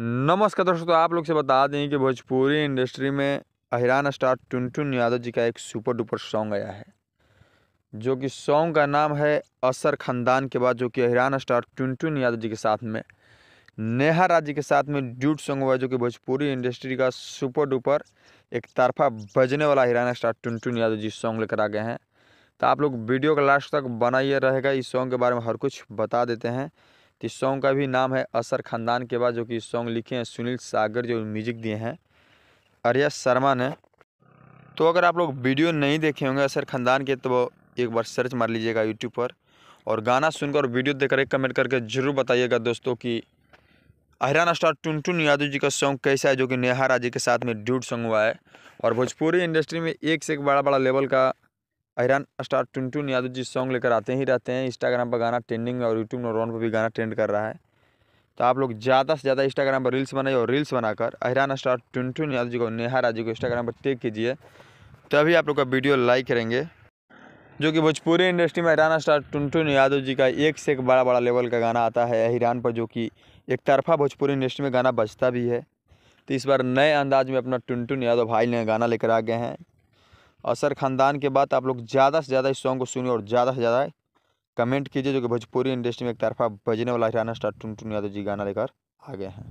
नमस्कार दोस्तों तो आप लोग से बता दें कि भोजपुरी इंडस्ट्री में अहिरान स्टार टुन टुन यादव जी का एक सुपर डुपर सॉन्ग आया है जो कि सॉन्ग का नाम है असर खानदान के बाद जो कि अहिरान स्टार टुन टुन यादव जी के साथ में नेहा राज जी के साथ में ड्यूट सॉन्ग हुआ जो कि भोजपुरी इंडस्ट्री का सुपर डुपर एक तरफा बजने वाला हिराना स्टार टुन टुन यादव जी सॉन्ग लेकर आ गए हैं तो आप लोग वीडियो का लास्ट तक बनाइए रहेगा इस सॉन्ग के बारे में हर कुछ बता देते हैं तो इस सॉन्ग का भी नाम है असर ख़ानदान के बाद जो कि सॉन्ग लिखे हैं सुनील सागर जो म्यूजिक दिए हैं आर्या शर्मा ने तो अगर आप लोग वीडियो नहीं देखे होंगे असर ख़ानदान के तो एक बार सर्च मार लीजिएगा यूट्यूब पर और गाना सुनकर और वीडियो देखकर एक कमेंट करके ज़रूर बताइएगा दोस्तों कि अहरान स्टार टुनटुन यादव जी का सॉन्ग कैसा है जो कि नेहा राजी के साथ में ड्यूट सॉन्ग हुआ है और भोजपुरी इंडस्ट्री में एक से एक बड़ा बड़ा लेवल का हैरान स्टार टुनटुन यादव जी सॉन्ग लेकर आते ही रहते हैं इंस्टाग्राम पर गाना ट्रेंडिंग और यूट्यूब नौरॉन पर भी गाना ट्रेंड कर रहा है तो आप लोग ज़्यादा से ज़्यादा इंस्टाग्राम पर रील्स बनाइए और रील्स बनाकर हैरान स्टार टुनटुन यादव जी को नेहा राजू को इंस्टाग्राम पर टेक कीजिए तभी आप लोग का वीडियो लाइक करेंगे जो कि भोजपुरी इंडस्ट्री में हैरान स्टार टुनटुन यादव जी का एक से एक बड़ा बड़ा लेवल का गाना आता है अहिरान पर जो कि एक तरफा भोजपुरी इंडस्ट्री में गाना बजता भी है तो इस बार नए अंदाज में अपना टुनटुन यादव भाई ने गाना लेकर आ गए हैं और सर ख़ानदान के बाद आप लोग ज़्यादा से ज़्यादा इस सॉन्ग को सुनिए और ज़्यादा से ज़्यादा कमेंट कीजिए जो कि भोजपुरी इंडस्ट्री में एक तरफा बजने वाला हिराना स्टार टुन टुन यादव जी गाना लेकर आ गए हैं